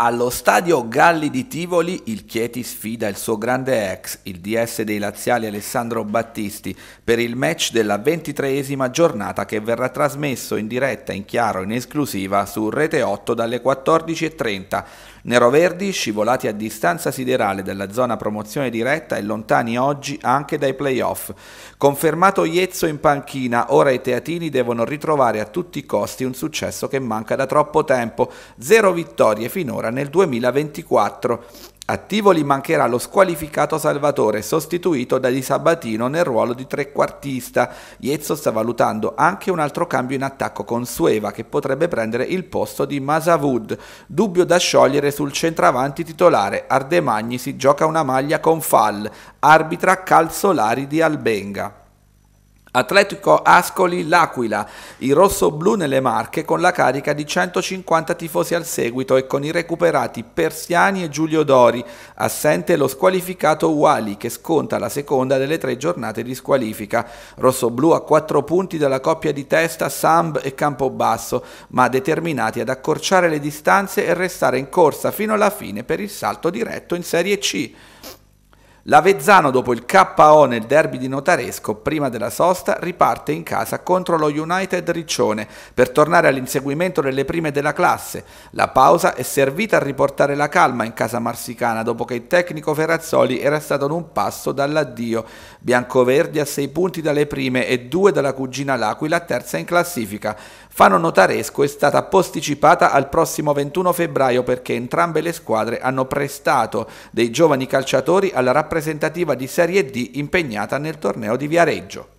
Allo stadio Galli di Tivoli il Chieti sfida il suo grande ex, il DS dei Laziali Alessandro Battisti, per il match della ventitreesima giornata che verrà trasmesso in diretta, in chiaro in esclusiva su Rete 8 dalle 14.30. Neroverdi, scivolati a distanza siderale dalla zona promozione diretta e lontani oggi anche dai playoff. Confermato Iezzo in panchina, ora i teatini devono ritrovare a tutti i costi un successo che manca da troppo tempo. Zero vittorie finora Sierra nel 2024. A Tivoli mancherà lo squalificato Salvatore, sostituito da Di Sabatino nel ruolo di trequartista. Iezzo sta valutando anche un altro cambio in attacco con Sueva, che potrebbe prendere il posto di Masavud. Dubbio da sciogliere sul centravanti titolare. Ardemagni si gioca una maglia con Fall, arbitra Calzolari di Albenga. Atletico Ascoli L'Aquila, i rossoblù nelle Marche con la carica di 150 tifosi al seguito e con i recuperati Persiani e Giulio Dori, assente lo squalificato Wali che sconta la seconda delle tre giornate di squalifica. Rossoblù a quattro punti dalla coppia di testa Samb e Campobasso, ma determinati ad accorciare le distanze e restare in corsa fino alla fine per il salto diretto in Serie C. L'Avezzano dopo il KO nel derby di Notaresco, prima della sosta, riparte in casa contro lo United Riccione per tornare all'inseguimento delle prime della classe. La pausa è servita a riportare la calma in casa marsicana dopo che il tecnico Ferrazzoli era stato ad un passo dall'addio. Biancoverdi a 6 punti dalle prime e 2 dalla cugina L'Aquila, terza in classifica. Fano Notaresco è stata posticipata al prossimo 21 febbraio perché entrambe le squadre hanno prestato dei giovani calciatori alla rappresentazione rappresentativa di Serie D impegnata nel torneo di Viareggio.